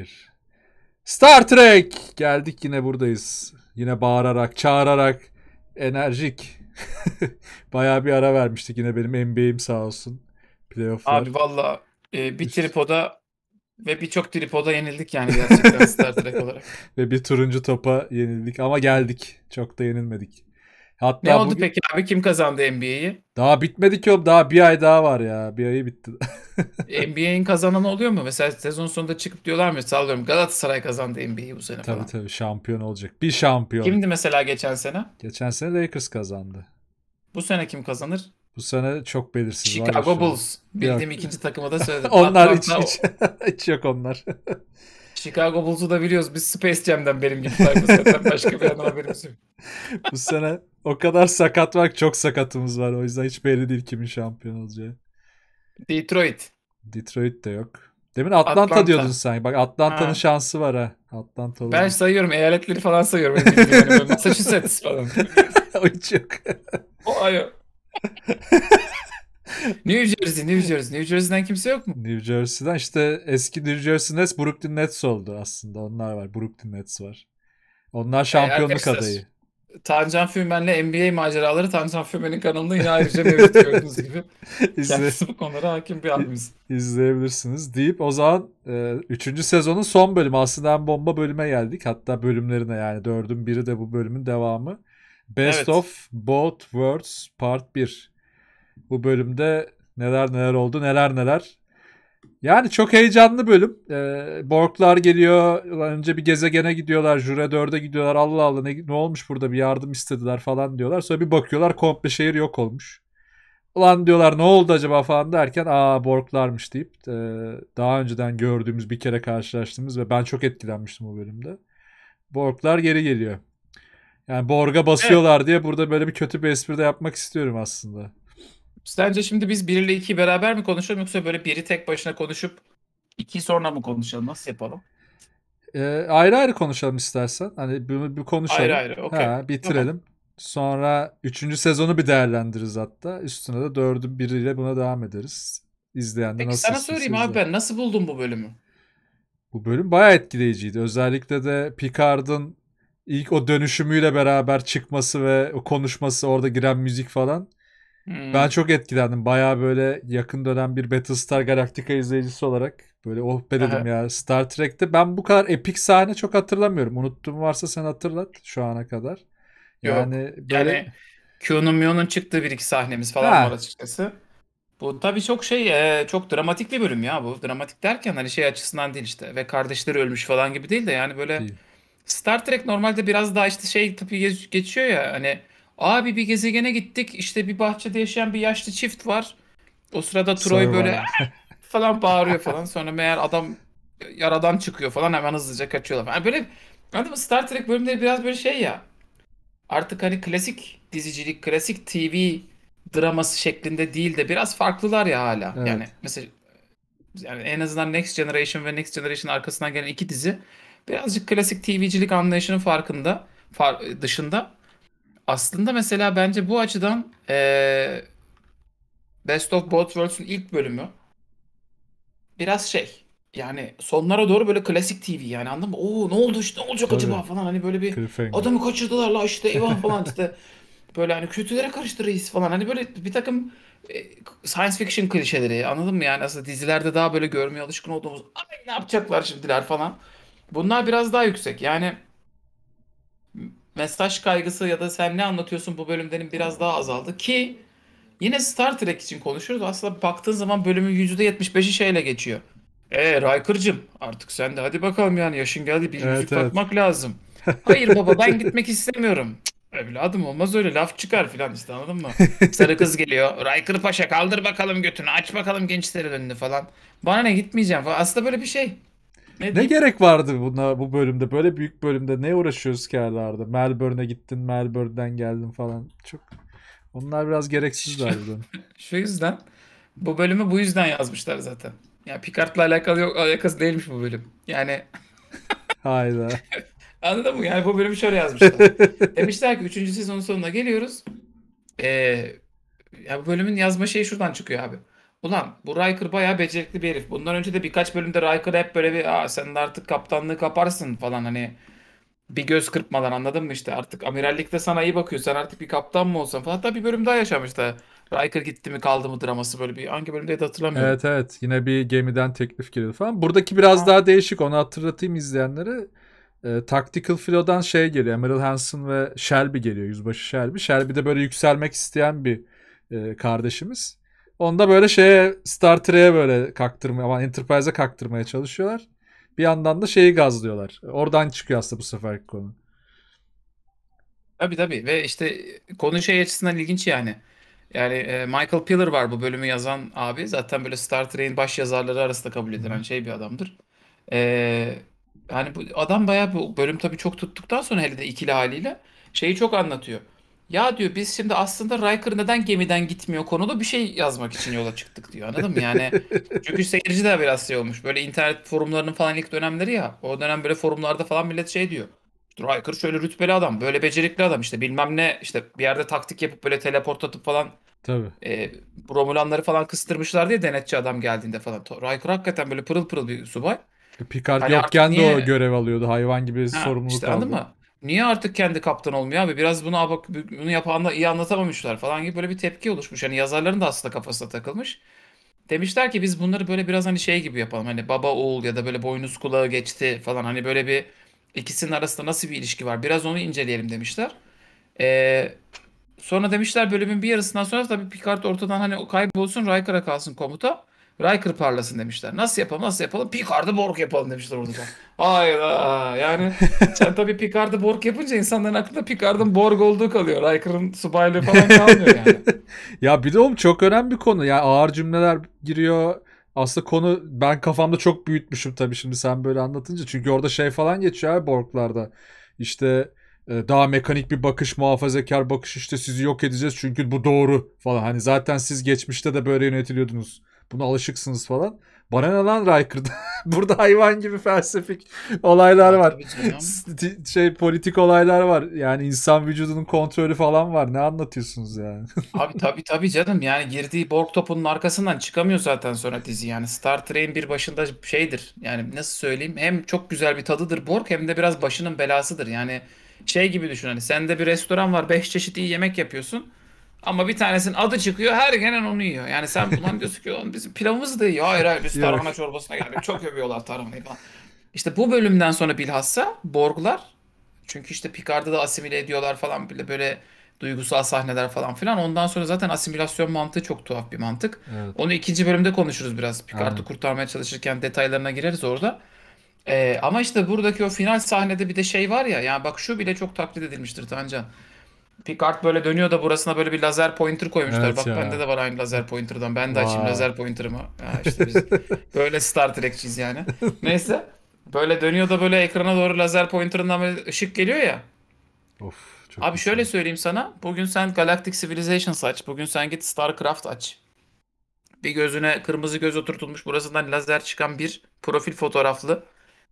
bir. Star Trek! Geldik yine buradayız. Yine bağırarak, çağırarak, enerjik. Bayağı bir ara vermiştik yine benim NBA'im sağ olsun. Playoff'lar. Abi valla e, bir tripoda ve birçok tripoda yenildik yani gerçekten Star Trek olarak. ve bir turuncu topa yenildik ama geldik. Çok da yenilmedik. Hatta ne oldu bugün... peki abi kim kazandı NBA'yi? Daha bitmedi ki o daha bir ay daha var ya. Bir ayı bitti. NBA'in kazananı oluyor mu? Mesela sezon sonunda çıkıp diyorlar mı? Sallıyorum Galatasaray kazandı NBA'yi bu sene tabii, falan. Tabii şampiyon olacak. Bir şampiyon. Kimdi mesela geçen sene? Geçen sene Lakers kazandı. Bu sene kim kazanır? Bu sene çok belirsiz. Chicago Bulls. Bildiğim ikinci takımı da söyledim. onlar hiç, hiç, hiç yok onlar. Chicago Bulls'u da biliyoruz. Biz Space Jam'den benim gibi sayfasından başka bir yandan haberimiz yok. Bu sene o kadar sakat var çok sakatımız var. O yüzden hiç belli değil kimin şampiyon olacağı. Detroit. Detroit de yok. Demin Atlanta, Atlanta. diyordun sen. Bak Atlanta'nın ha. şansı var ha. Atlanta olur. Ben sayıyorum. Eyaletleri falan sayıyorum. yani Massachusetts falan. o hiç yok. o ayo. New Jersey, New Jersey. New Jersey'den kimse yok mu? New Jersey'den işte eski New Jersey Nets, Brooklyn Nets oldu aslında. Onlar var. Brooklyn Nets var. Onlar şampiyonluk yani adayı. Tancan Fümen'le NBA maceraları Tancan Fümen'in kanalında yine ayrıca mevcut gördüğünüz gibi. Kendisi bu konulara hakim bir abimiz. İzleyebilirsiniz deyip o zaman 3. E, sezonun son bölümü aslında en bomba bölüme geldik. Hatta bölümlerine yani 4'ün biri de bu bölümün devamı. Best evet. of Both Worlds Part 1. Bu bölümde neler neler oldu neler neler yani çok heyecanlı bölüm. Ee, Borglar geliyor. Önce bir gezegene gidiyorlar. Jure Jüre gidiyorlar. Allah Allah ne, ne olmuş burada bir yardım istediler falan diyorlar. Sonra bir bakıyorlar komple şehir yok olmuş. Ulan diyorlar ne oldu acaba falan derken aa Borglarmış deyip e, daha önceden gördüğümüz bir kere karşılaştığımız ve ben çok etkilenmiştim o bölümde. Borglar geri geliyor. Yani Borg'a basıyorlar evet. diye burada böyle bir kötü bir espri de yapmak istiyorum aslında. Sence şimdi biz 1 ile 2'yi beraber mi konuşalım yoksa böyle biri tek başına konuşup iki sonra mı konuşalım? Nasıl yapalım? Ee, ayrı ayrı konuşalım istersen. Hani bir, bir konuşalım. Ayrı ayrı. Okay. Ha, bitirelim. Tamam. Sonra üçüncü sezonu bir değerlendiririz hatta. Üstüne de dördü biriyle buna devam ederiz. İzleyen Peki nasıl sana sorayım abi ben nasıl buldun bu bölümü? Bu bölüm bayağı etkileyiciydi. Özellikle de Picard'ın ilk o dönüşümüyle beraber çıkması ve o konuşması orada giren müzik falan Hmm. Ben çok etkilendim. Baya böyle yakın dönem bir Battlestar Galactica izleyicisi olarak böyle oh be dedim ya Star Trek'te. Ben bu kadar epik sahne çok hatırlamıyorum. Unuttuğum varsa sen hatırlat şu ana kadar. Yani böyle... Yani Q'nun M'nun çıktığı bir iki sahnemiz falan var açıkçası. Bu tabii çok şey e, çok dramatik bir bölüm ya bu. Dramatik derken hani şey açısından değil işte ve kardeşleri ölmüş falan gibi değil de yani böyle değil. Star Trek normalde biraz daha işte şey tabii geçiyor ya hani Abi bir gezegene gittik. işte bir bahçede yaşayan bir yaşlı çift var. O sırada Troy Sorry böyle falan bağırıyor falan. Sonra meğer adam yaradan çıkıyor falan hemen hızlıca kaçıyorlar. Falan. Yani böyle anladın mı? Star Trek bölümleri biraz böyle şey ya. Artık hani klasik dizicilik, klasik TV draması şeklinde değil de biraz farklılar ya hala. Evet. Yani mesela yani en azından Next Generation ve Next Generation arkasından gelen iki dizi birazcık klasik TV'cilik anlayışının farkında far, dışında aslında mesela bence bu açıdan ee, Best of Both Worlds'un ilk bölümü biraz şey yani sonlara doğru böyle klasik TV yani anladın mı? Oo ne oldu işte ne olacak Tabii. acaba falan hani böyle bir Cliffhanger. adamı kaçırdılar la işte Ivan falan işte böyle hani kötülere karıştı falan hani böyle bir takım e, science fiction klişeleri anladın mı yani aslında dizilerde daha böyle görmeye alışkın olduğumuz ay ne yapacaklar şimdiler falan bunlar biraz daha yüksek yani mesaj kaygısı ya da sen ne anlatıyorsun bu bölümlerin biraz daha azaldı ki yine Star Trek için konuşuyoruz. Aslında baktığın zaman bölümün %75'i şeyle geçiyor. E Raykır'cım artık sen de hadi bakalım yani yaşın geldi bir evet, yüzük evet. lazım. Hayır baba ben gitmek istemiyorum. Evladım olmaz öyle laf çıkar filan işte anladın mı? Sarı kız geliyor. Raykır Paşa kaldır bakalım götünü aç bakalım gençlerin önünü falan. Bana ne gitmeyeceğim falan. Aslında böyle bir şey. Ne, ne gerek vardı buna bu bölümde? Böyle büyük bölümde ne uğraşıyoruz ki herhalde? Melbourne'e gittin, Melbourne'den geldin falan. Çok onlar biraz gereksiz harbiden. Şu yüzden bu bölümü bu yüzden yazmışlar zaten. Ya yani Picard'la alakalı yok, alakası değilmiş bu bölüm. Yani Hayda. Anladın mı? Yani bu bölümü şöyle yazmışlar. Demişler ki 3. sezonun sonuna geliyoruz. Ee, ya bu bölümün yazma şeyi şuradan çıkıyor abi. Ulan bu Riker bayağı becerikli bir herif. Bundan önce de birkaç bölümde Riker hep böyle bir Aa, sen de artık kaptanlığı kaparsın falan hani bir göz kırpmadan anladın mı işte artık amirallikte sana iyi bakıyor sen artık bir kaptan mı olsan falan. Hatta bir bölüm daha yaşamıştı. Riker gitti mi kaldı mı draması böyle bir hangi bölümde hatırlamıyorum. Evet evet yine bir gemiden teklif geliyor falan. Buradaki biraz daha değişik onu hatırlatayım izleyenlere. E, Tactical filodan şey geliyor Emerald Hansen ve Shelby geliyor yüzbaşı Shelby. Shelby de böyle yükselmek isteyen bir e, kardeşimiz. Onda böyle şeye Star Trek'e böyle kaktırmaya, ama Enterprise'e kaktırmaya çalışıyorlar. Bir yandan da şeyi gazlıyorlar. Oradan çıkıyor aslında bu sefer konu. Tabii tabii ve işte konu şey açısından ilginç yani. Yani e, Michael Piller var bu bölümü yazan abi. Zaten böyle Star Trek'in baş yazarları arasında kabul edilen şey bir adamdır. E, hani bu adam bayağı bu bölüm tabii çok tuttuktan sonra hele de ikili haliyle şeyi çok anlatıyor. Ya diyor biz şimdi aslında Riker neden gemiden gitmiyor konulu bir şey yazmak için yola çıktık diyor anladın mı? Yani çünkü seyirci de biraz şey olmuş. Böyle internet forumlarının falan ilk dönemleri ya. O dönem böyle forumlarda falan millet şey diyor. İşte Riker şöyle rütbeli adam, böyle becerikli adam işte bilmem ne işte bir yerde taktik yapıp böyle teleport atıp falan Tabii. E, Romulanları falan kıstırmışlar diye denetçi adam geldiğinde falan. Riker hakikaten böyle pırıl pırıl bir subay. E, Picard hani yokken niye... de o görev alıyordu. Hayvan gibi ha, sorumluluk işte, aldı. mı? Niye artık kendi kaptan olmuyor abi? Biraz bunu bak bunu yapanla iyi anlatamamışlar falan gibi böyle bir tepki oluşmuş. Yani yazarların da aslında kafasına takılmış. Demişler ki biz bunları böyle biraz hani şey gibi yapalım. Hani baba oğul ya da böyle boynuz kulağı geçti falan. Hani böyle bir ikisinin arasında nasıl bir ilişki var? Biraz onu inceleyelim demişler. Ee, sonra demişler bölümün bir yarısından sonra tabii Picard ortadan hani kaybolsun Riker'a kalsın komuta. Riker parlasın demişler. Nasıl yapalım nasıl yapalım? Picard'ı Borg yapalım demişler orada. Hayda yani sen tabii Picard'ı Borg yapınca insanların aklında Picard'ın Borg olduğu kalıyor. Riker'ın subaylığı falan kalmıyor yani. ya bir de oğlum çok önemli bir konu. Yani ağır cümleler giriyor. Aslında konu ben kafamda çok büyütmüşüm tabii şimdi sen böyle anlatınca. Çünkü orada şey falan geçiyor abi Borg'larda. İşte e, daha mekanik bir bakış, muhafazakar bakış işte sizi yok edeceğiz çünkü bu doğru falan. Hani zaten siz geçmişte de böyle yönetiliyordunuz Buna alışıksınız falan. Bana ne lan Riker'da? Burada hayvan gibi felsefik olaylar var. şey politik olaylar var. Yani insan vücudunun kontrolü falan var. Ne anlatıyorsunuz yani? Abi tabii tabii canım. Yani girdiği Borg topunun arkasından çıkamıyor zaten sonra dizi. Yani Star Trek'in bir başında şeydir. Yani nasıl söyleyeyim? Hem çok güzel bir tadıdır Borg hem de biraz başının belasıdır. Yani şey gibi düşün hani sende bir restoran var Beş çeşit iyi yemek yapıyorsun. Ama bir tanesinin adı çıkıyor. Her gelen onu yiyor. Yani sen ulan diyorsun ki bizim pilavımız da yiyor. Hayır hayır biz tarhana çorbasına geldik. Çok övüyorlar tarhanayı falan. İşte bu bölümden sonra bilhassa Borglar çünkü işte Picard'ı da asimile ediyorlar falan bile böyle duygusal sahneler falan filan. Ondan sonra zaten asimilasyon mantığı çok tuhaf bir mantık. Evet. Onu ikinci bölümde konuşuruz biraz. Picard'ı kurtarmaya çalışırken detaylarına gireriz orada. Ee, ama işte buradaki o final sahnede bir de şey var ya. Yani bak şu bile çok taklit edilmiştir Tancan. Picard böyle dönüyor da burasına böyle bir lazer pointer koymuşlar. Evet Bak ya. bende de var aynı lazer pointer'dan. Ben de Vay. açayım lazer pointer'ımı. Ha işte biz böyle Star Trek'çiyiz yani. Neyse. Böyle dönüyor da böyle ekrana doğru lazer pointer'ından böyle ışık geliyor ya. Of. Çok Abi güzel. şöyle söyleyeyim sana. Bugün sen Galactic Civilizations aç. Bugün sen git StarCraft aç. Bir gözüne kırmızı göz oturtulmuş. Burasından lazer çıkan bir profil fotoğraflı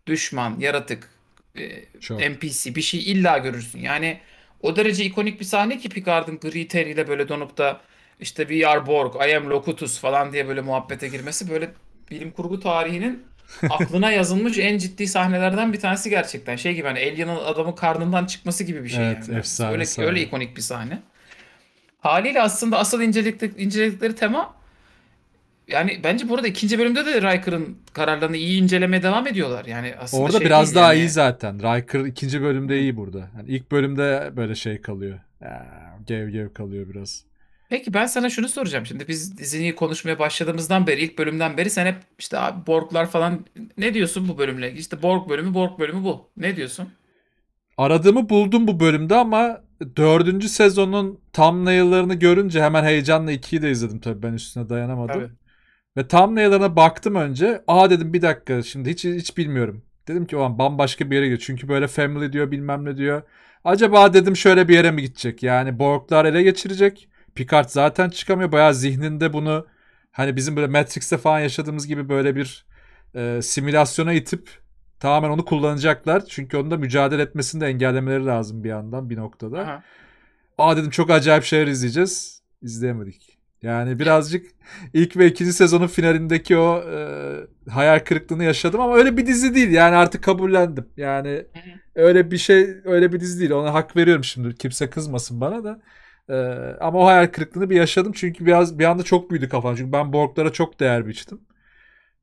düşman, yaratık, e, Çok. NPC bir şey illa görürsün. Yani o derece ikonik bir sahne ki Picard'ın gri teriyle böyle donup da işte We are Borg, I am Locutus falan diye böyle muhabbete girmesi böyle bilim kurgu tarihinin aklına yazılmış en ciddi sahnelerden bir tanesi gerçekten. Şey gibi hani Alien'ın adamın karnından çıkması gibi bir şey. Evet, yani. efsane, öyle, sahne. öyle ikonik bir sahne. Haliyle aslında asıl inceledikleri, inceledikleri tema yani bence burada ikinci bölümde de Riker'ın kararlarını iyi incelemeye devam ediyorlar. Yani aslında Orada şey biraz daha yani. iyi zaten. Riker ikinci bölümde iyi burada. Yani ilk bölümde böyle şey kalıyor. Gev gev kalıyor biraz. Peki ben sana şunu soracağım. Şimdi biz diziyi konuşmaya başladığımızdan beri, ilk bölümden beri sen hep işte abi Borg'lar falan ne diyorsun bu bölümle? İşte Borg bölümü, Borg bölümü bu. Ne diyorsun? Aradığımı buldum bu bölümde ama dördüncü sezonun thumbnail'larını görünce hemen heyecanla ikiyi de izledim tabii ben üstüne dayanamadım. Tabii. Ve thumbnail'larına baktım önce. Aa dedim bir dakika şimdi hiç hiç bilmiyorum. Dedim ki o an bambaşka bir yere gidiyor. Çünkü böyle family diyor bilmem ne diyor. Acaba dedim şöyle bir yere mi gidecek? Yani Borglar ele geçirecek. Picard zaten çıkamıyor. Bayağı zihninde bunu hani bizim böyle Matrix'te falan yaşadığımız gibi böyle bir e, simülasyona itip tamamen onu kullanacaklar. Çünkü onun da mücadele etmesini de engellemeleri lazım bir yandan bir noktada. Aha. Aa dedim çok acayip şeyler izleyeceğiz. İzleyemedik. Yani birazcık ilk ve ikinci sezonun finalindeki o e, hayal kırıklığını yaşadım ama öyle bir dizi değil. Yani artık kabullendim. Yani öyle bir şey, öyle bir dizi değil. Ona hak veriyorum şimdi. Kimse kızmasın bana da. E, ama o hayal kırıklığını bir yaşadım. Çünkü biraz bir anda çok büyüdü kafam. Çünkü ben Borg'lara çok değer biçtim.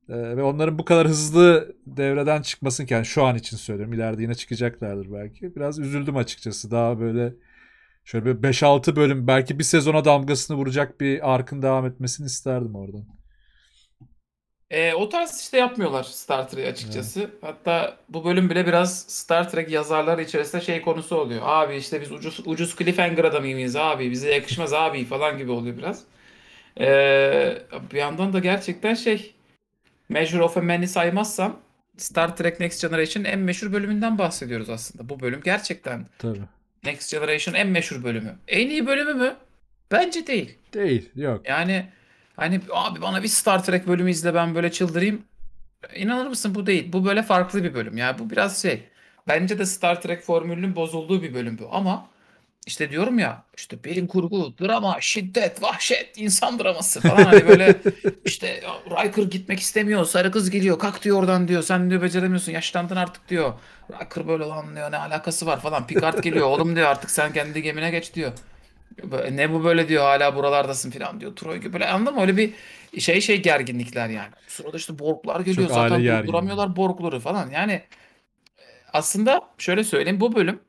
E, ve onların bu kadar hızlı devreden çıkmasın ki yani şu an için söylüyorum. İleride yine çıkacaklardır belki. Biraz üzüldüm açıkçası. Daha böyle Şöyle bir 5-6 bölüm belki bir sezona damgasını vuracak bir arkın devam etmesini isterdim oradan. E, o tarz işte yapmıyorlar Star Trek'i açıkçası. Evet. Hatta bu bölüm bile biraz Star Trek yazarları içerisinde şey konusu oluyor. Abi işte biz ucuz ucuz cliffhanger adamı mıyız abi bize yakışmaz abi falan gibi oluyor biraz. E, bir yandan da gerçekten şey Measure of a Man'i saymazsam Star Trek Next Generation en meşhur bölümünden bahsediyoruz aslında. Bu bölüm gerçekten Tabii. Next Generation en meşhur bölümü. En iyi bölümü mü? Bence değil. Değil. Yok. Yani hani abi bana bir Star Trek bölümü izle ben böyle çıldırayım. İnanır mısın bu değil. Bu böyle farklı bir bölüm. Yani bu biraz şey. Bence de Star Trek formülünün bozulduğu bir bölüm bu. Ama işte diyorum ya işte bilim kurgu, drama, şiddet, vahşet, insan draması falan hani böyle işte Riker gitmek istemiyor, sarı kız geliyor, kalk diyor oradan diyor, sen diyor beceremiyorsun, yaşlandın artık diyor. Riker böyle lan diyor ne alakası var falan, Picard geliyor oğlum diyor artık sen kendi gemine geç diyor. Ne bu böyle diyor hala buralardasın falan diyor. Troy gibi böyle anladın mı? Öyle bir şey şey gerginlikler yani. Sırada işte borklar geliyor Çok zaten duramıyorlar borkları falan. Yani e, aslında şöyle söyleyeyim bu bölüm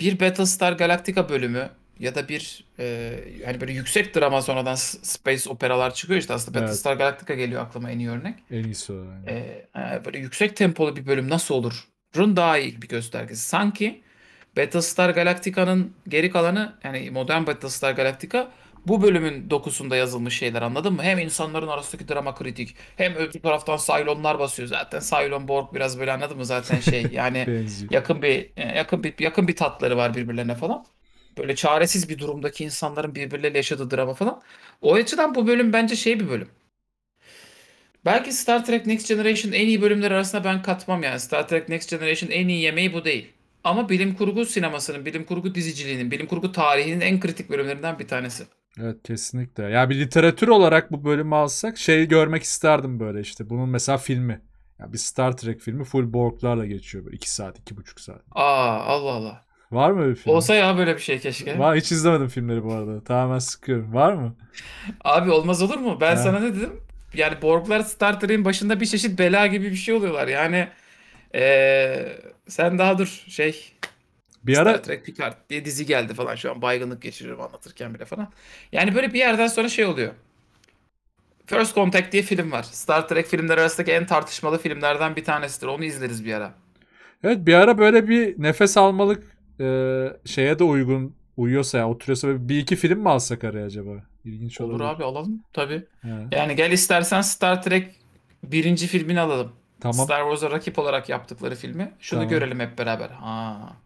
bir Battlestar Galactica bölümü ya da bir e, hani böyle yüksek drama sonradan space operalar çıkıyor işte aslında evet. Battlestar Galactica geliyor aklıma en iyi örnek. En iyisi o. Yani. E, e, böyle yüksek tempolu bir bölüm nasıl olur? Run daha iyi bir göstergesi. Sanki Battlestar Galactica'nın geri kalanı yani modern Battlestar Galactica bu bölümün dokusunda yazılmış şeyler anladın mı? Hem insanların arasındaki drama kritik hem öbür taraftan Cylonlar basıyor. Zaten Cylon Borg biraz böyle anladın mı zaten şey yani yakın bir e, yakın bir yakın bir tatları var birbirlerine falan. Böyle çaresiz bir durumdaki insanların birbirleriyle yaşadığı drama falan. O açıdan bu bölüm bence şey bir bölüm. Belki Star Trek Next Generation en iyi bölümler arasında ben katmam yani. Star Trek Next Generation en iyi yemeği bu değil. Ama bilim kurgu sinemasının, bilim kurgu diziciliğinin, bilim kurgu tarihinin en kritik bölümlerinden bir tanesi. Evet kesinlikle. Ya bir literatür olarak bu bölümü alsak şey görmek isterdim böyle işte. Bunun mesela filmi. Ya bir Star Trek filmi full Borg'larla geçiyor böyle 2 saat, 2,5 saat. Aa Allah Allah. Var mı öyle film? Olsa ya böyle bir şey keşke. Var hiç izlemedim filmleri bu arada. Tamamen sıkıyorum. Var mı? Abi olmaz olur mu? Ben ha. sana ne dedim? Yani Borg'lar Star Trek'in başında bir çeşit bela gibi bir şey oluyorlar. Yani ee, sen daha dur şey bir ara Star Trek Picard diye dizi geldi falan. Şu an baygınlık geçiriyorum anlatırken bile falan. Yani böyle bir yerden sonra şey oluyor. First Contact diye film var. Star Trek filmler arasındaki en tartışmalı filmlerden bir tanesidir. Onu izleriz bir ara. Evet bir ara böyle bir nefes almalık e, şeye de uygun uyuyorsa ya oturuyorsa bir iki film mi alsak araya acaba? İlginç olur. Olur abi alalım tabii. He. Yani gel istersen Star Trek birinci filmini alalım. Tamam. Star Wars'a rakip olarak yaptıkları filmi. Şunu tamam. görelim hep beraber. Ha.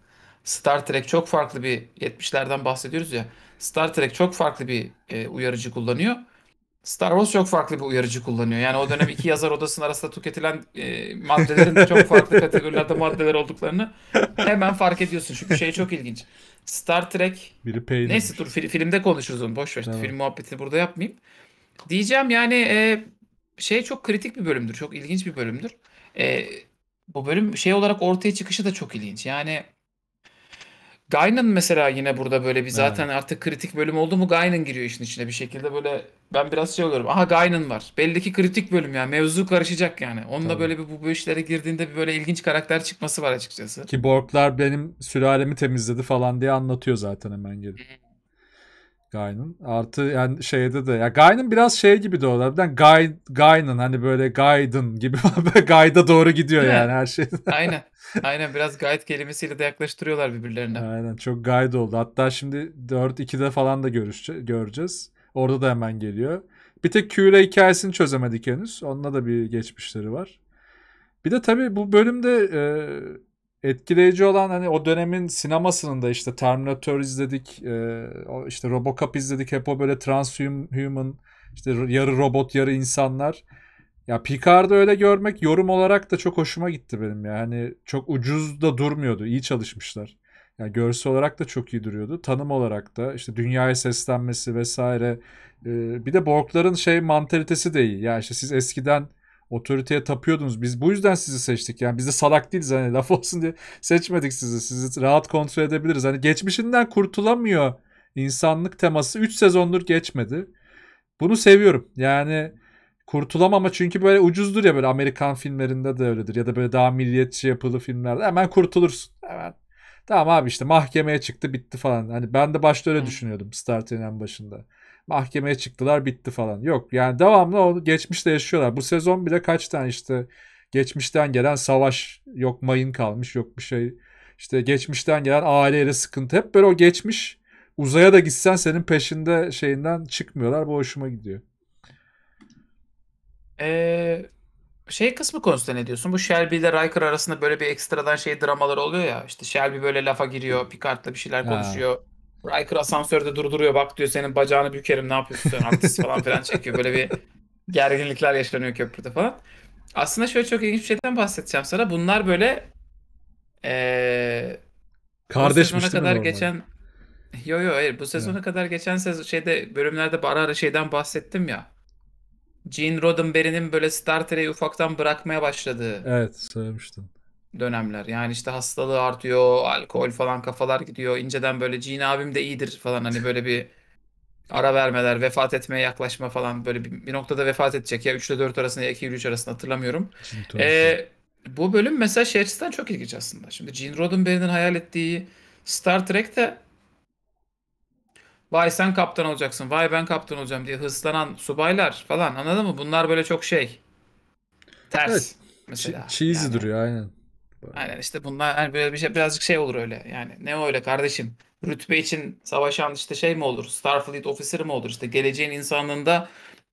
Star Trek çok farklı bir 70'lerden bahsediyoruz ya. Star Trek çok farklı bir e, uyarıcı kullanıyor. Star Wars çok farklı bir uyarıcı kullanıyor. Yani o dönem iki yazar odasının arasında tüketilen e, maddelerin de çok farklı kategorilerde maddeler olduklarını hemen fark ediyorsun. Çünkü şey çok ilginç. Star Trek Biri peynir. neyse dur fil, filmde konuşuruz onu boş ver. Tamam. Film muhabbetini burada yapmayayım. Diyeceğim yani e, şey çok kritik bir bölümdür. Çok ilginç bir bölümdür. E, bu bölüm şey olarak ortaya çıkışı da çok ilginç. Yani Guinan mesela yine burada böyle bir zaten evet. artık kritik bölüm oldu mu Guinan giriyor işin içine bir şekilde böyle ben biraz şey oluyorum. Aha Guinan var. Belli ki kritik bölüm yani mevzu karışacak yani. Onunla Tabii. böyle bir bu, bu işlere girdiğinde bir böyle ilginç karakter çıkması var açıkçası. Ki Borglar benim sülalemi temizledi falan diye anlatıyor zaten hemen gelip. Hmm. Guy'nin. Artı yani şeyde de ya Guy'nin biraz şey gibi de olabilir. Yani Guy, Guy'nin hani böyle Guy'den gibi Guy'da doğru gidiyor yani her şey. Aynen. Aynen biraz guide kelimesiyle de yaklaştırıyorlar birbirlerine. Aynen çok guide oldu. Hatta şimdi 4-2'de falan da görüşce- göreceğiz. Orada da hemen geliyor. Bir tek Q'la hikayesini çözemedik henüz. Onunla da bir geçmişleri var. Bir de tabii bu bölümde e, etkileyici olan hani o dönemin sinemasının da işte Terminator izledik, e, işte Robocop izledik. Hep o böyle transhuman, işte yarı robot yarı insanlar. Ya Picard'ı öyle görmek yorum olarak da çok hoşuma gitti benim Yani çok ucuz da durmuyordu. iyi çalışmışlar. Ya yani görsel olarak da çok iyi duruyordu. Tanım olarak da işte dünyaya seslenmesi vesaire. Ee, bir de Borg'ların şey mantalitesi de iyi. Ya yani işte siz eskiden Otoriteye tapıyordunuz. Biz bu yüzden sizi seçtik. Yani biz de salak değiliz. Hani laf olsun diye seçmedik sizi. Sizi rahat kontrol edebiliriz. Hani geçmişinden kurtulamıyor insanlık teması. 3 sezondur geçmedi. Bunu seviyorum. Yani kurtulamama çünkü böyle ucuzdur ya böyle Amerikan filmlerinde de öyledir. Ya da böyle daha milliyetçi yapılı filmlerde hemen kurtulursun. Hemen Tamam abi işte mahkemeye çıktı bitti falan. Hani ben de başta öyle düşünüyordum Star Trek'in başında mahkemeye çıktılar bitti falan. Yok yani devamlı onu geçmişte yaşıyorlar. Bu sezon bile kaç tane işte geçmişten gelen savaş yok mayın kalmış yok bir şey. İşte geçmişten gelen aileyle sıkıntı hep böyle o geçmiş uzaya da gitsen senin peşinde şeyinden çıkmıyorlar. Bu hoşuma gidiyor. Ee, şey kısmı konusunda ne diyorsun? Bu Shelby ile Riker arasında böyle bir ekstradan şey dramalar oluyor ya. İşte Shelby böyle lafa giriyor. Picard'la bir şeyler konuşuyor. Ha. Riker asansörde durduruyor bak diyor senin bacağını bükerim ne yapıyorsun sen artist falan filan çekiyor. Böyle bir gerginlikler yaşanıyor köprüde falan. Aslında şöyle çok ilginç bir şeyden bahsedeceğim sana. Bunlar böyle ee, Kardeşmiş kadar normal? geçen Yo yo hayır bu sezona evet. kadar geçen sezon şeyde bölümlerde ara ara şeyden bahsettim ya. Gene Roddenberry'nin böyle Star Trek'i ufaktan bırakmaya başladığı. Evet söylemiştim dönemler. Yani işte hastalığı artıyor, alkol falan kafalar gidiyor. İnceden böyle Cin abim de iyidir falan hani böyle bir ara vermeler, vefat etmeye yaklaşma falan böyle bir, bir noktada vefat edecek. Ya 3 ile 4 arasında ya 2 ile 3 arasında hatırlamıyorum. Ee, bu bölüm mesela Şehristan çok ilginç aslında. Şimdi Gene Roddenberry'nin hayal ettiği Star Trek'te vay sen kaptan olacaksın, vay ben kaptan olacağım diye hızlanan subaylar falan anladın mı? Bunlar böyle çok şey. Ters. Evet. Mesela. Cheesy yani. duruyor aynen. Aynen işte bunlar hani böyle bir şey birazcık şey olur öyle. Yani ne öyle kardeşim? Rütbe için savaşan işte şey mi olur? Starfleet ofiseri mi olur? İşte geleceğin insanlığında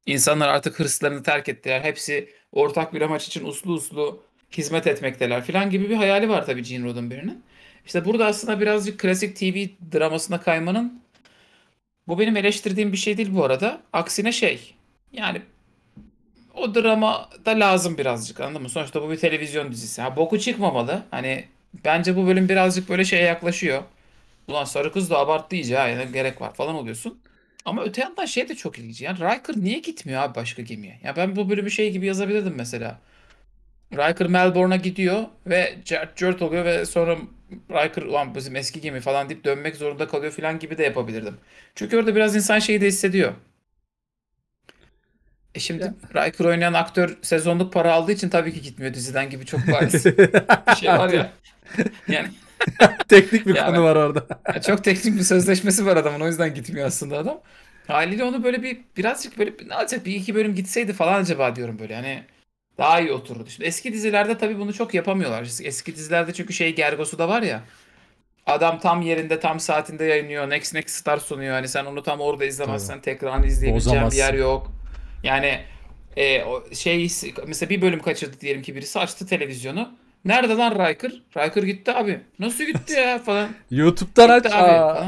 insanlar artık hırslarını terk ettiler. Hepsi ortak bir amaç için uslu uslu hizmet etmekteler filan gibi bir hayali var tabii Gene Roddenberry'nin. İşte burada aslında birazcık klasik TV dramasına kaymanın bu benim eleştirdiğim bir şey değil bu arada. Aksine şey yani o drama da lazım birazcık anladın mı? Sonuçta bu bir televizyon dizisi. Ha boku çıkmamalı. Hani bence bu bölüm birazcık böyle şeye yaklaşıyor. Ulan sarı kız da abarttı iyice ha yani gerek var falan oluyorsun. Ama öte yandan şey de çok ilginç. Yani Riker niye gitmiyor abi başka gemiye? Ya ben bu bölümü şey gibi yazabilirdim mesela. Riker Melbourne'a gidiyor ve cert oluyor ve sonra Riker ulan bizim eski gemi falan deyip dönmek zorunda kalıyor falan gibi de yapabilirdim. Çünkü orada biraz insan şeyi de hissediyor. E şimdi ya. Riker oynayan aktör sezonluk para aldığı için tabii ki gitmiyor diziden gibi çok bariz bir şey var ya. Yani teknik bir yani, konu var orada. çok teknik bir sözleşmesi var adamın o yüzden gitmiyor aslında adam. Haliyle onu böyle bir birazcık böyle ne olacak bir iki bölüm gitseydi falan acaba diyorum böyle hani daha iyi otururdu. Şimdi eski dizilerde tabii bunu çok yapamıyorlar. Eski dizilerde çünkü şey gergosu da var ya. Adam tam yerinde tam saatinde yayınlıyor. Next Next Star sunuyor. Hani sen onu tam orada izlemezsen tekrar izleyebileceğin bir yer yok. Yani e, o şey mesela bir bölüm kaçırdı diyelim ki birisi açtı televizyonu. Nerede lan Riker? Riker gitti abi. Nasıl gitti ya falan. YouTube'dan aç. Abi. Aa.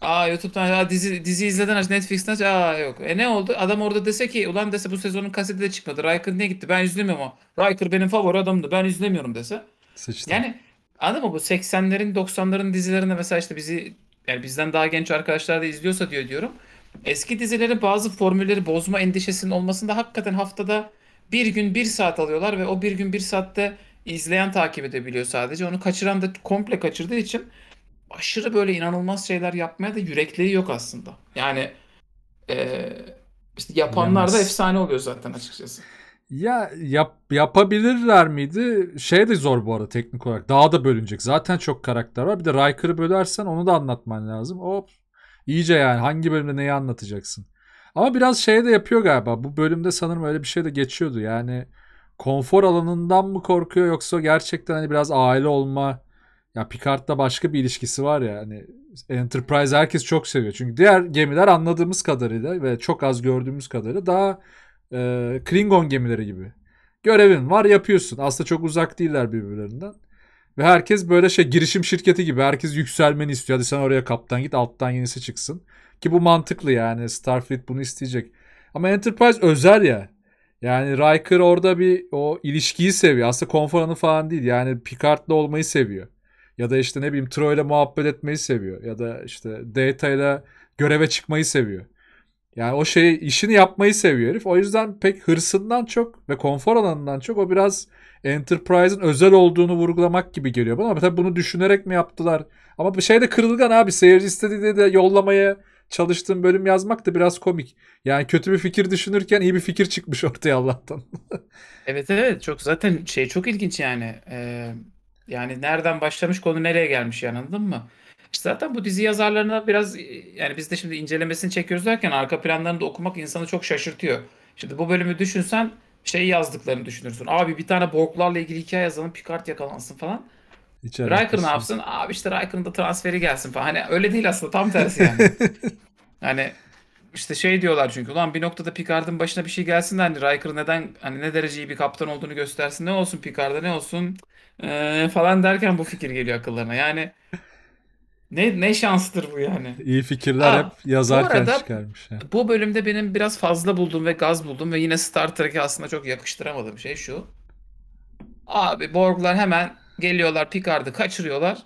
Aa YouTube'dan aa, dizi dizi izleden aç Netflix'ten aç. Aa yok. E ne oldu? Adam orada dese ki ulan dese bu sezonun kaseti de çıkmadı. Riker niye gitti? Ben izlemiyorum o. Riker benim favori adamdı. Ben izlemiyorum dese. Sıçtı. Yani anladın mı bu 80'lerin 90'ların dizilerinde mesela işte bizi yani bizden daha genç arkadaşlar da izliyorsa diyor diyorum. Eski dizilerin bazı formülleri bozma endişesinin olmasında hakikaten haftada bir gün bir saat alıyorlar ve o bir gün bir saatte izleyen takip edebiliyor sadece. Onu kaçıran da komple kaçırdığı için aşırı böyle inanılmaz şeyler yapmaya da yürekleri yok aslında. Yani e, işte yapanlar da efsane oluyor zaten açıkçası. Ya yap, yapabilirler miydi? Şey de zor bu arada teknik olarak. Daha da bölünecek. Zaten çok karakter var. Bir de Riker'ı bölersen onu da anlatman lazım. Hop İyice yani hangi bölümde neyi anlatacaksın. Ama biraz şey de yapıyor galiba. Bu bölümde sanırım öyle bir şey de geçiyordu. Yani konfor alanından mı korkuyor yoksa gerçekten hani biraz aile olma ya Picard'da başka bir ilişkisi var ya hani Enterprise herkes çok seviyor. Çünkü diğer gemiler anladığımız kadarıyla ve çok az gördüğümüz kadarıyla daha e, Klingon gemileri gibi. Görevin var yapıyorsun. Aslında çok uzak değiller birbirlerinden. Ve herkes böyle şey girişim şirketi gibi herkes yükselmeni istiyor. Hadi sen oraya kaptan git alttan yenisi çıksın. Ki bu mantıklı yani Starfleet bunu isteyecek. Ama Enterprise özel ya. Yani Riker orada bir o ilişkiyi seviyor. Aslında konfor falan değil. Yani Picard'la olmayı seviyor. Ya da işte ne bileyim Troy'la muhabbet etmeyi seviyor. Ya da işte Data'yla göreve çıkmayı seviyor. Yani o şey işini yapmayı seviyor herif. O yüzden pek hırsından çok ve konfor alanından çok o biraz Enterprise'ın özel olduğunu vurgulamak gibi geliyor bana. Ama tabii bunu düşünerek mi yaptılar? Ama bir şey de kırılgan abi. Seyirci istediğinde de yollamaya çalıştığım bölüm yazmak da biraz komik. Yani kötü bir fikir düşünürken iyi bir fikir çıkmış ortaya Allah'tan. evet evet çok zaten şey çok ilginç yani. Ee, yani nereden başlamış konu nereye gelmiş yani anladın mı? İşte zaten bu dizi yazarlarına biraz e, yani biz de şimdi incelemesini çekiyoruz derken arka planlarını da okumak insanı çok şaşırtıyor. Şimdi bu bölümü düşünsen şey yazdıklarını düşünürsün. Abi bir tane Borglarla ilgili hikaye yazalım Picard yakalansın falan. Hiç Riker ne yapsın? Abi işte Riker'ın da transferi gelsin falan. Hani öyle değil aslında tam tersi yani. hani işte şey diyorlar çünkü ulan bir noktada Picard'ın başına bir şey gelsin de hani Riker neden hani ne derece iyi bir kaptan olduğunu göstersin ne olsun Picard'a ne olsun ee, falan derken bu fikir geliyor akıllarına. Yani ne ne şanstır bu yani. İyi fikirler Aa, hep yazarken bu arada, çıkarmış. Yani. Bu bölümde benim biraz fazla buldum ve gaz buldum ve yine Star Trek'e aslında çok yakıştıramadığım şey şu. Abi Borg'lar hemen geliyorlar Picard'ı kaçırıyorlar.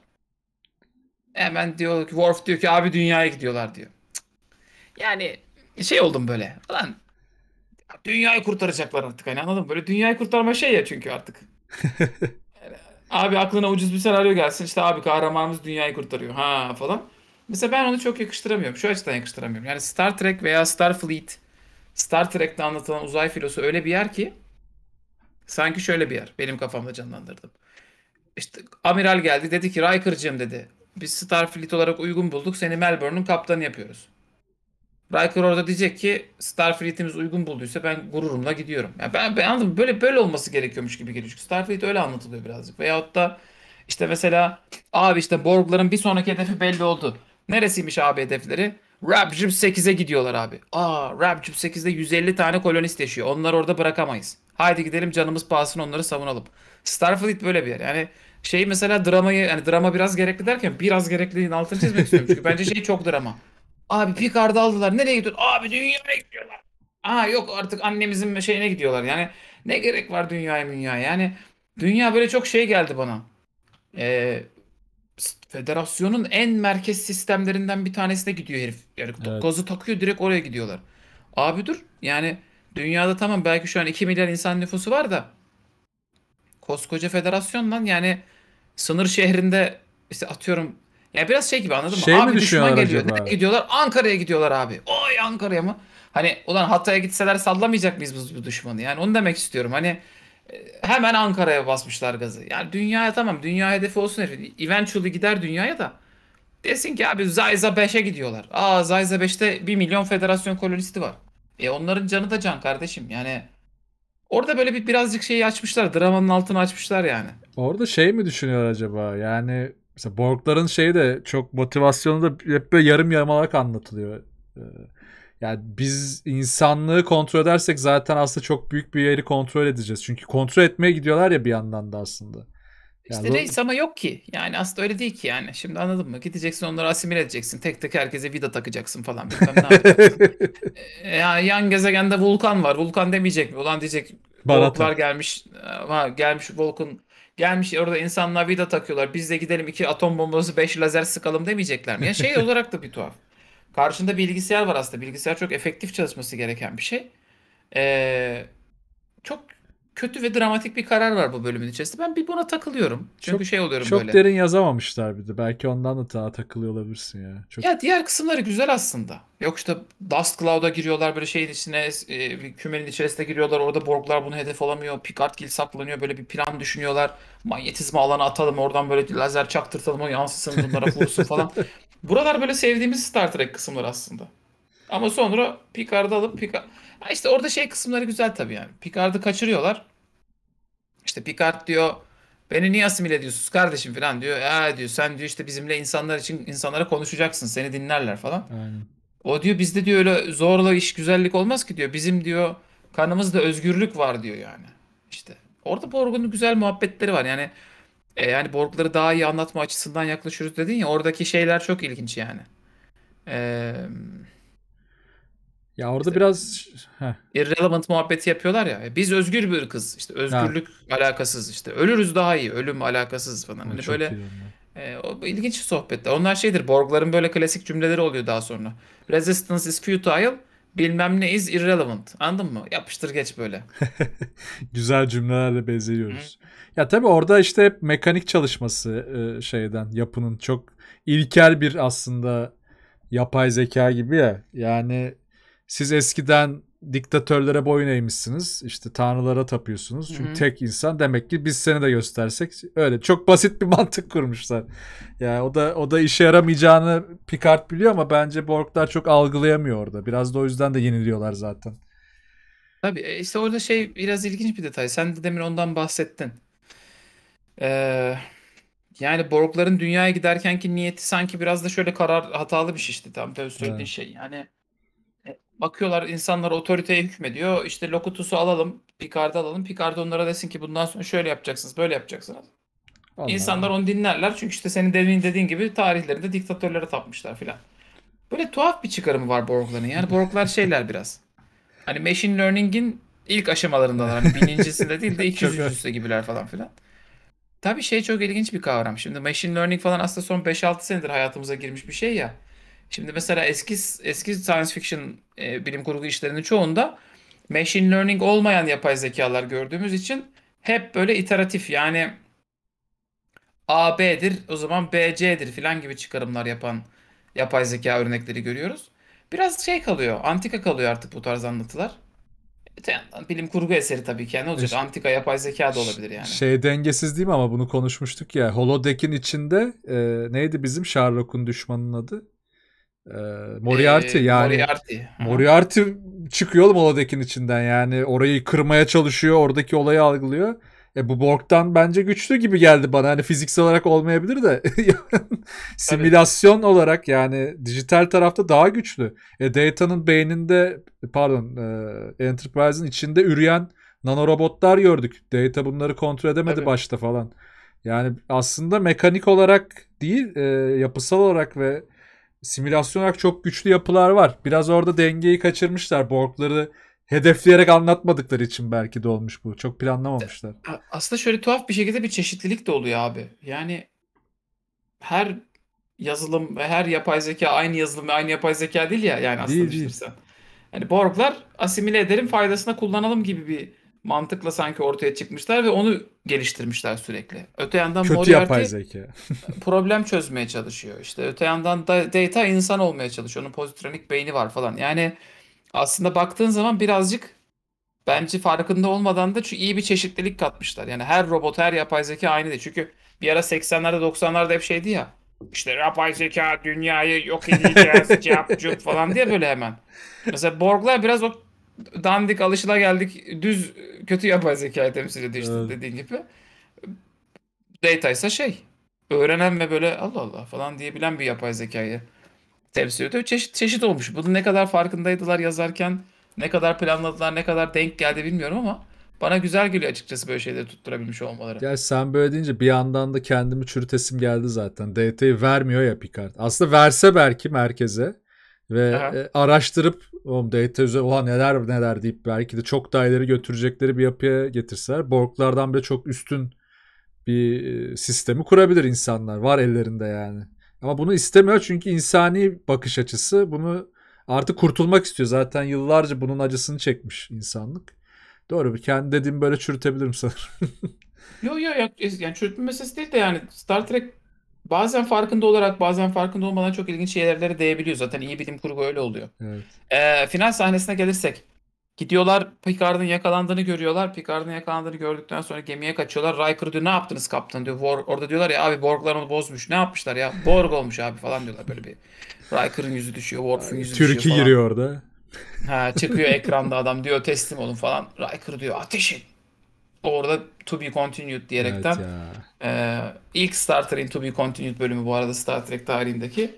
Hemen diyor ki Worf diyor ki abi dünyaya gidiyorlar diyor. Yani şey oldum böyle. Lan dünyayı kurtaracaklar artık hani anladın mı? Böyle dünyayı kurtarma şey ya çünkü artık. Abi aklına ucuz bir senaryo gelsin. İşte abi kahramanımız dünyayı kurtarıyor. Ha falan. Mesela ben onu çok yakıştıramıyorum. Şu açıdan yakıştıramıyorum. Yani Star Trek veya Starfleet, Star Trek'te anlatılan uzay filosu öyle bir yer ki sanki şöyle bir yer. Benim kafamda canlandırdım. İşte amiral geldi dedi ki Riker'cığım dedi. Biz Starfleet olarak uygun bulduk. Seni Melbourne'un kaptanı yapıyoruz. Riker orada diyecek ki Starfleet'imiz uygun bulduysa ben gururumla gidiyorum. Yani ben, ben anladım böyle böyle olması gerekiyormuş gibi geliyor. Çünkü Starfleet öyle anlatılıyor birazcık. Veyahut da işte mesela abi işte Borg'ların bir sonraki hedefi belli oldu. Neresiymiş abi hedefleri? Rapjib 8'e gidiyorlar abi. Aa Rapjib 8'de 150 tane kolonist yaşıyor. Onları orada bırakamayız. Haydi gidelim canımız pahasına onları savunalım. Starfleet böyle bir yer. Yani şey mesela dramayı yani drama biraz gerekli derken biraz gerekliliğin altını çizmek istiyorum. Çünkü bence şey çok drama. Abi Picard'ı aldılar. Nereye gidiyor? Abi dünyaya gidiyorlar. Aa yok artık annemizin şeyine gidiyorlar. Yani ne gerek var dünyaya dünya Yani dünya böyle çok şey geldi bana. Ee, federasyonun en merkez sistemlerinden bir tanesine gidiyor herif. Yani evet. gazı takıyor direkt oraya gidiyorlar. Abi dur yani dünyada tamam belki şu an 2 milyar insan nüfusu var da koskoca federasyon lan yani sınır şehrinde işte atıyorum ya biraz şey gibi anladın Şey mı? Abi düşman geliyor. acaba? Nereye gidiyorlar? Ankara'ya gidiyorlar abi. Oy Ankara'ya mı? Hani ulan Hatay'a gitseler sallamayacak mıyız bu, bu düşmanı? Yani onu demek istiyorum. Hani e, hemen Ankara'ya basmışlar gazı. Yani dünyaya tamam dünya hedefi olsun herifin. Eventually gider dünyaya da. Desin ki abi Zayza 5'e gidiyorlar. Aa Zayza 5'te 1 milyon federasyon kolonisti var. E onların canı da can kardeşim. Yani orada böyle bir birazcık şeyi açmışlar. Dramanın altını açmışlar yani. Orada şey mi düşünüyor acaba? Yani Mesela Borg'ların şeyi de çok motivasyonu da hep böyle yarım yamalak anlatılıyor. Ee, yani biz insanlığı kontrol edersek zaten aslında çok büyük bir yeri kontrol edeceğiz. Çünkü kontrol etmeye gidiyorlar ya bir yandan da aslında. Yani işte reis ama yok ki. Yani aslında öyle değil ki yani. Şimdi anladın mı? Gideceksin onları asimile edeceksin. Tek tek herkese vida takacaksın falan. Bilmem ne yapacaksın. E, yani yan gezegende vulkan var. Vulkan demeyecek mi? Ulan diyecek Barata. gelmiş. E, ha, gelmiş volkan. Gelmiş orada insanlar vida takıyorlar. Biz de gidelim iki atom bombası beş lazer sıkalım demeyecekler mi? Ya şey olarak da bir tuhaf. Karşında bilgisayar var aslında. Bilgisayar çok efektif çalışması gereken bir şey. Ee, çok kötü ve dramatik bir karar var bu bölümün içerisinde. Ben bir buna takılıyorum. Çünkü çok, şey oluyorum çok böyle. Çok derin yazamamışlar bir de. Belki ondan da daha takılıyor olabilirsin ya. Çok... Ya diğer kısımları güzel aslında. Yok işte Dust Cloud'a giriyorlar böyle şeyin içine, e, kümenin içerisinde giriyorlar. Orada Borglar bunu hedef alamıyor. Picard Picardgil saklanıyor. Böyle bir plan düşünüyorlar. Manyetizma alanı atalım. Oradan böyle lazer çaktırtalım. O yansısın bunlara vursun falan. Buralar böyle sevdiğimiz Star Trek kısımları aslında. Ama sonra Picard'ı alıp Picard... Ha işte orada şey kısımları güzel tabii yani. Picard'ı kaçırıyorlar. İşte Picard diyor beni niye asimile ediyorsunuz kardeşim falan diyor. Ya diyor sen diyor işte bizimle insanlar için insanlara konuşacaksın seni dinlerler falan. Aynen. O diyor bizde diyor öyle zorla iş güzellik olmaz ki diyor. Bizim diyor kanımızda özgürlük var diyor yani. İşte orada Borg'un güzel muhabbetleri var yani. E, yani Borg'ları daha iyi anlatma açısından yaklaşıyoruz dedin ya oradaki şeyler çok ilginç yani. Eee ya orada işte, biraz heh. irrelevant muhabbeti yapıyorlar ya. E, biz özgür bir kız. İşte özgürlük ha. alakasız işte. Ölürüz daha iyi. Ölüm alakasız falan. Hani böyle e, o ilginç sohbetler. Onlar şeydir. Borgların böyle klasik cümleleri oluyor daha sonra. Resistance is futile. Bilmem ne is irrelevant. Anladın mı? Yapıştır geç böyle. Güzel cümlelerle bezeliyoruz. Ya tabii orada işte hep mekanik çalışması e, şeyden yapının çok ilkel bir aslında yapay zeka gibi ya. Yani siz eskiden diktatörlere boyun eğmişsiniz. İşte tanrılara tapıyorsunuz. Çünkü Hı-hı. tek insan demek ki biz seni de göstersek öyle çok basit bir mantık kurmuşlar. Yani o da o da işe yaramayacağını Picard biliyor ama bence Borglar çok algılayamıyor orada. Biraz da o yüzden de yeniliyorlar zaten. Tabii e, işte orada şey biraz ilginç bir detay. Sen de demin ondan bahsettin. Ee, yani Borgların dünyaya giderkenki niyeti sanki biraz da şöyle karar hatalı bir şey işte tam da söylediğin evet. şey. Yani bakıyorlar insanlar otoriteye hükmediyor. İşte Locutus'u alalım, Picard'ı alalım. Picard onlara desin ki bundan sonra şöyle yapacaksınız, böyle yapacaksınız. Allah. İnsanlar onu dinlerler çünkü işte senin dediğin dediğin gibi tarihlerinde diktatörlere tapmışlar filan. Böyle tuhaf bir çıkarımı var Borg'ların. Yani Borg'lar şeyler biraz. Hani machine learning'in ilk aşamalarındalar. Hani binincisinde değil de 200. gibiler falan filan. Tabii şey çok ilginç bir kavram. Şimdi machine learning falan aslında son 5-6 senedir hayatımıza girmiş bir şey ya. Şimdi mesela eski eski science fiction e, bilim kurgu işlerinin çoğunda machine learning olmayan yapay zekalar gördüğümüz için hep böyle iteratif yani A B'dir o zaman B C'dir filan gibi çıkarımlar yapan yapay zeka örnekleri görüyoruz. Biraz şey kalıyor, antika kalıyor artık bu tarz anlatılar. bilim kurgu eseri tabii ki. Yani ne olacak? İşte, Antika yapay zeka da olabilir yani. Şey dengesiz değil mi ama bunu konuşmuştuk ya. Holodeck'in içinde e, neydi bizim Sherlock'un düşmanının adı? Moriarty ee, yani. Moriarty. Moriarty çıkıyor oğlum Oladek'in içinden yani. Orayı kırmaya çalışıyor. Oradaki olayı algılıyor. E bu Borg'dan bence güçlü gibi geldi bana. Hani fiziksel olarak olmayabilir de simülasyon Tabii. olarak yani dijital tarafta daha güçlü. E Data'nın beyninde pardon e, Enterprise'ın içinde üreyen nanorobotlar gördük. Data bunları kontrol edemedi Tabii. başta falan. Yani aslında mekanik olarak değil e, yapısal olarak ve simülasyon olarak çok güçlü yapılar var. Biraz orada dengeyi kaçırmışlar. Borgları hedefleyerek anlatmadıkları için belki de olmuş bu. Çok planlamamışlar. Aslında şöyle tuhaf bir şekilde bir çeşitlilik de oluyor abi. Yani her yazılım ve her yapay zeka aynı yazılım ve aynı yapay zeka değil ya yani aslında değil, düşünürsen. Değil. Yani Borg'lar asimile edelim faydasına kullanalım gibi bir mantıkla sanki ortaya çıkmışlar ve onu geliştirmişler sürekli. Öte yandan Kötü Moriarty yapay zeka. problem çözmeye çalışıyor. İşte öte yandan da Data insan olmaya çalışıyor. Onun pozitronik beyni var falan. Yani aslında baktığın zaman birazcık bence farkında olmadan da şu iyi bir çeşitlilik katmışlar. Yani her robot, her yapay zeka aynı değil. Çünkü bir ara 80'lerde 90'larda hep şeydi ya. İşte yapay zeka dünyayı yok edeceğiz, yapacak falan diye böyle hemen. Mesela Borglar biraz o dandik alışıla geldik düz kötü yapay zeka temsil ediyor işte evet. dediğin gibi. Data ise şey öğrenen ve böyle Allah Allah falan diyebilen bir yapay zekayı temsil ediyor. Çeşit çeşit olmuş. Bunun ne kadar farkındaydılar yazarken, ne kadar planladılar, ne kadar denk geldi bilmiyorum ama bana güzel geliyor açıkçası böyle şeyleri tutturabilmiş olmaları. Gerçi sen böyle deyince bir yandan da kendimi çürütesim geldi zaten. DT'yi vermiyor ya Picard. Aslında verse belki merkeze ve Aha. E, araştırıp Oğlum data üzerine oha neler neler deyip belki de çok daha ileri götürecekleri bir yapıya getirseler Borglardan bile çok üstün bir sistemi kurabilir insanlar. Var ellerinde yani. Ama bunu istemiyor çünkü insani bakış açısı bunu artık kurtulmak istiyor. Zaten yıllarca bunun acısını çekmiş insanlık. Doğru bir kendi dediğimi böyle çürütebilirim sanırım. Yok yok yok yani çürütme meselesi değil de yani Star Trek Bazen farkında olarak bazen farkında olmadan çok ilginç şeylere değebiliyor. Zaten iyi bilim kurgu öyle oluyor. Evet. Ee, final sahnesine gelirsek. Gidiyorlar Picard'ın yakalandığını görüyorlar. Picard'ın yakalandığını gördükten sonra gemiye kaçıyorlar. Riker diyor ne yaptınız kaptan diyor. Borg, orada diyorlar ya abi Borglar onu bozmuş. Ne yapmışlar ya? Borg olmuş abi falan diyorlar böyle bir. Riker'ın yüzü düşüyor. Worf'un yüzü Türkiye düşüyor Türkiye giriyor orada. Ha, çıkıyor ekranda adam diyor teslim olun falan. Riker diyor ateşin orada To Be Continued diyerekten evet e, ilk Star Trek'in To Be Continued bölümü bu arada Star Trek tarihindeki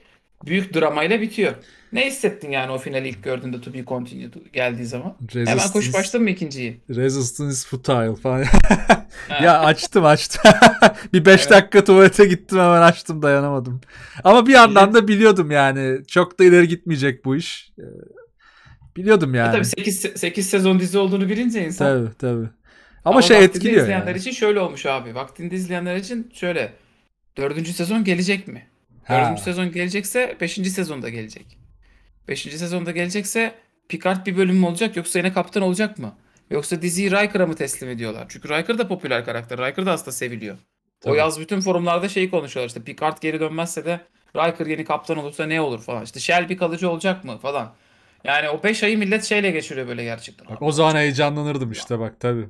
büyük dramayla bitiyor. Ne hissettin yani o finali ilk gördüğünde To Be Continued geldiği zaman? Resistance, Hemen koşup açtın mı ikinciyi? Resistance Futile falan. ya açtım açtım. bir 5 evet. dakika tuvalete gittim hemen açtım dayanamadım. Ama bir yandan da biliyordum yani çok da ileri gitmeyecek bu iş. Ee, biliyordum yani. E tabii 8, 8 sezon dizi olduğunu bilince insan. Tabii tabii. Ama, şey etkiliyor izleyenler yani. için şöyle olmuş abi. Vaktinde izleyenler için şöyle. Dördüncü sezon gelecek mi? Ha. Dördüncü sezon gelecekse beşinci sezonda gelecek. Beşinci sezonda gelecekse Picard bir bölüm mü olacak yoksa yine kaptan olacak mı? Yoksa diziyi Riker'a mı teslim ediyorlar? Çünkü Riker da popüler karakter. Riker da aslında seviliyor. Tabii. O yaz bütün forumlarda şeyi konuşuyorlar işte Picard geri dönmezse de Riker yeni kaptan olursa ne olur falan. İşte Shelby kalıcı olacak mı falan. Yani o 5 ayı millet şeyle geçiriyor böyle gerçekten. Bak, o zaman heyecanlanırdım işte bak tabii.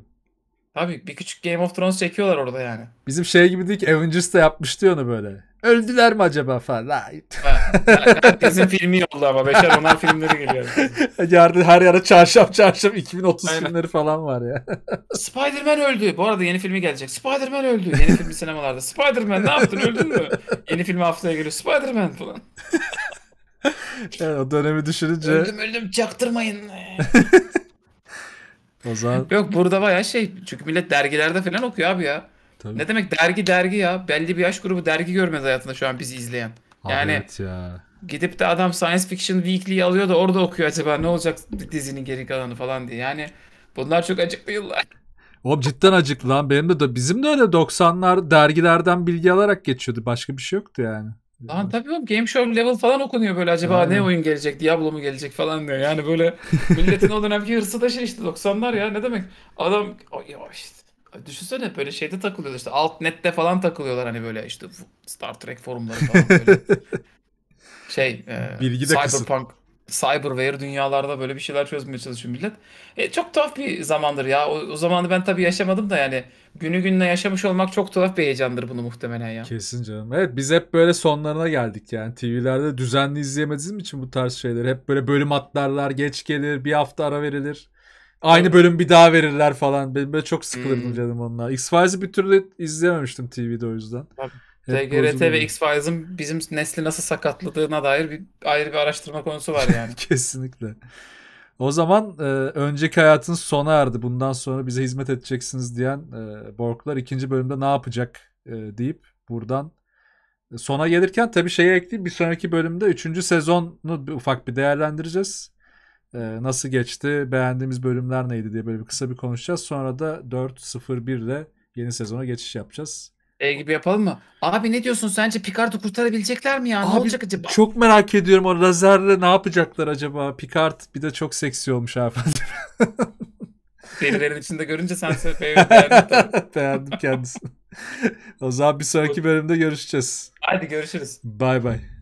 Abi bir küçük Game of Thrones çekiyorlar orada yani. Bizim şey gibi değil ki Avengers'ta yapmıştı ya onu böyle. Öldüler mi acaba falan. Bizim filmi oldu ama. Beşer onar filmleri geliyor. Yardım, her yara çarşaf çarşaf 2030 Aynen. filmleri falan var ya. Spider-Man öldü. Bu arada yeni filmi gelecek. Spider-Man öldü. Yeni filmi sinemalarda. Spider-Man ne yaptın öldün mü? Yeni filmi haftaya geliyor. Spider-Man falan. yani o dönemi düşününce. Öldüm öldüm çaktırmayın. O zaman... Yok burada bayağı şey. Çünkü millet dergilerde falan okuyor abi ya. Tabii. Ne demek dergi dergi ya. Belli bir yaş grubu dergi görmez hayatında şu an bizi izleyen. Abi yani evet ya. gidip de adam Science Fiction Weekly'yi alıyor da orada okuyor acaba ne olacak dizinin geri kalanı falan diye. Yani bunlar çok acıklı yıllar. Oğlum cidden acıklı lan. Benim de, bizim de öyle 90'lar dergilerden bilgi alarak geçiyordu. Başka bir şey yoktu yani. Lan tabii oğlum Game Show level falan okunuyor böyle acaba Aynen. ne oyun gelecek Diablo mu gelecek falan diyor. Yani böyle milletin o dönemki hırsı da şey işte 90'lar ya ne demek. Adam o, ya işte, düşünsene böyle şeyde takılıyorlar işte alt nette falan takılıyorlar hani böyle işte Star Trek forumları falan böyle. şey e, Bilgi de Cyberpunk cyberware dünyalarda böyle bir şeyler çözmeye çalışıyor millet. E, çok tuhaf bir zamandır ya. O, o zamanı ben tabii yaşamadım da yani günü gününe yaşamış olmak çok tuhaf bir heyecandır bunu muhtemelen ya. Kesin canım. Evet biz hep böyle sonlarına geldik yani. TV'lerde düzenli izleyemediğimiz için bu tarz şeyler. Hep böyle bölüm atlarlar, geç gelir, bir hafta ara verilir. Aynı bölüm bir daha verirler falan. Ben böyle çok sıkılırdım hmm. canım onunla. X-Files'i bir türlü izleyememiştim TV'de o yüzden. Tabii. TGRT ve X-Files'ın bizim nesli nasıl sakatladığına dair bir ayrı bir araştırma konusu var yani. Kesinlikle. O zaman e, önceki hayatın sona erdi. Bundan sonra bize hizmet edeceksiniz diyen e, Borglar ikinci bölümde ne yapacak e, deyip buradan e, sona gelirken tabii şeye ekleyeyim. Bir sonraki bölümde üçüncü sezonu bir, ufak bir değerlendireceğiz. E, nasıl geçti, beğendiğimiz bölümler neydi diye böyle bir kısa bir konuşacağız. Sonra da 4.01 ile yeni sezona geçiş yapacağız e, gibi yapalım mı? Abi ne diyorsun sence Picard'ı kurtarabilecekler mi ya? Abi, ne olacak acaba? Çok merak ediyorum o lazerle ne yapacaklar acaba? Picard bir de çok seksi olmuş abi. Derilerin içinde görünce sen beğendin Beğendim kendisini. o zaman bir sonraki bölümde görüşeceğiz. Hadi görüşürüz. Bay bay.